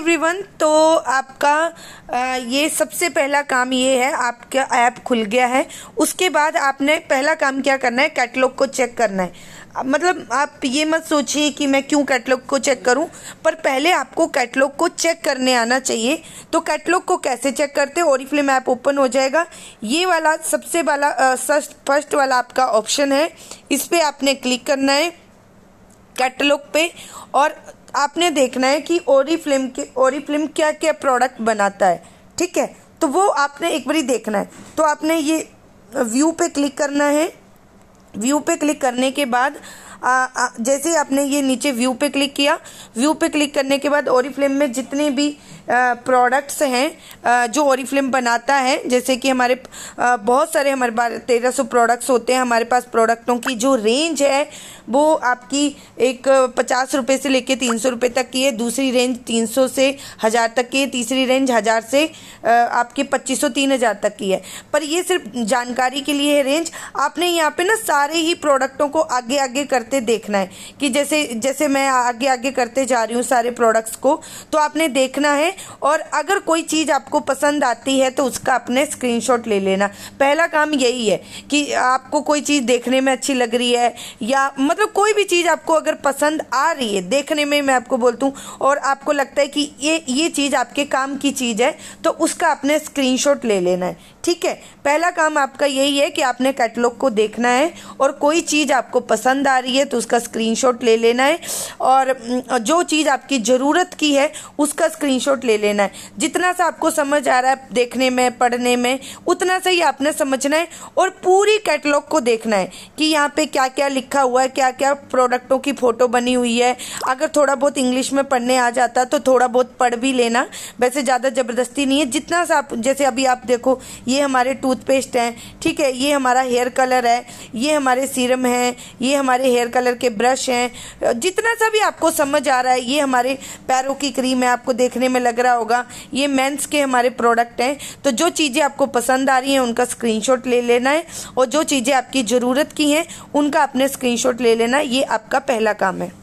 everyone तो आपका आ, ये सबसे पहला काम ये है आपका ऐप खुल गया है उसके बाद आपने पहला काम क्या करना है कैटलॉग को चेक करना है मतलब आप ये मत सोचिए कि मैं क्यों कैटलॉग को चेक करूं पर पहले आपको कैटलॉग को चेक करने आना चाहिए तो कैटलॉग को कैसे चेक करते और फ्लिम ऐप ओपन हो जाएगा ये वाला सबसे वाला फर्स्ट वाला आपका ऑप्शन है इस पर आपने क्लिक करना है कैटलॉग पे और आपने देखना है कि ओरी फिल्म के ओरी फिल्म क्या क्या प्रोडक्ट बनाता है ठीक है तो वो आपने एक बारी देखना है तो आपने ये व्यू पे क्लिक करना है व्यू पे क्लिक करने के बाद आ, आ, जैसे आपने ये नीचे व्यू पे क्लिक किया व्यू पे क्लिक करने के बाद ओरी फिल्म में जितने भी प्रोडक्ट्स हैं जो ओरिफ्लेम बनाता है जैसे कि हमारे बहुत सारे हमारे पास तेरह सौ प्रोडक्ट्स होते हैं हमारे पास प्रोडक्टों की जो रेंज है वो आपकी एक पचास रुपये से लेके तीन सौ रुपये तक की है दूसरी रेंज तीन सौ से हज़ार तक की है तीसरी रेंज हज़ार से आपके पच्चीस सौ तीन हज़ार तक की है पर ये सिर्फ जानकारी के लिए है रेंज आपने यहाँ पे ना सारे ही प्रोडक्टों को आगे आगे करते देखना है कि जैसे जैसे मैं आगे आगे करते जा रही हूँ सारे प्रोडक्ट्स को तो आपने देखना है और अगर कोई चीज़ आपको पसंद आती है तो उसका अपने स्क्रीनशॉट ले लेना पहला काम यही है कि आपको कोई चीज़ देखने में अच्छी लग रही है या मतलब कोई भी चीज़ आपको अगर पसंद आ रही है देखने में मैं आपको बोलती हूँ और आपको लगता है कि ये ये चीज़ आपके काम की चीज़ है तो उसका अपने स्क्रीनशॉट ले लेना है ठीक है पहला काम आपका यही है कि आपने कैटलॉग को देखना है और कोई चीज़ आपको पसंद आ रही है तो उसका स्क्रीनशॉट ले लेना है और जो चीज़ आपकी ज़रूरत की है उसका स्क्रीनशॉट ले लेना है जितना सा आपको समझ आ रहा है देखने में पढ़ने में उतना सा ही आपने समझना है और पूरी कैटलॉग को देखना है कि यहाँ पे क्या क्या लिखा हुआ है क्या क्या प्रोडक्टों की फ़ोटो बनी हुई है अगर थोड़ा बहुत इंग्लिश में पढ़ने आ जाता तो थोड़ा बहुत पढ़ भी लेना वैसे ज़्यादा ज़बरदस्ती नहीं है जितना सा आप जैसे अभी आप देखो ये हमारे टूथपेस्ट हैं ठीक है ये हमारा हेयर कलर है ये हमारे सीरम हैं ये हमारे हेयर कलर के ब्रश हैं जितना सा भी आपको समझ आ रहा है ये हमारे पैरों की क्रीम है आपको देखने में लग रहा होगा ये मेंस के हमारे प्रोडक्ट हैं तो जो चीज़ें आपको पसंद आ रही हैं उनका स्क्रीन ले लेना है और जो चीज़ें आपकी ज़रूरत की हैं उनका अपने स्क्रीन ले लेना ये आपका पहला काम है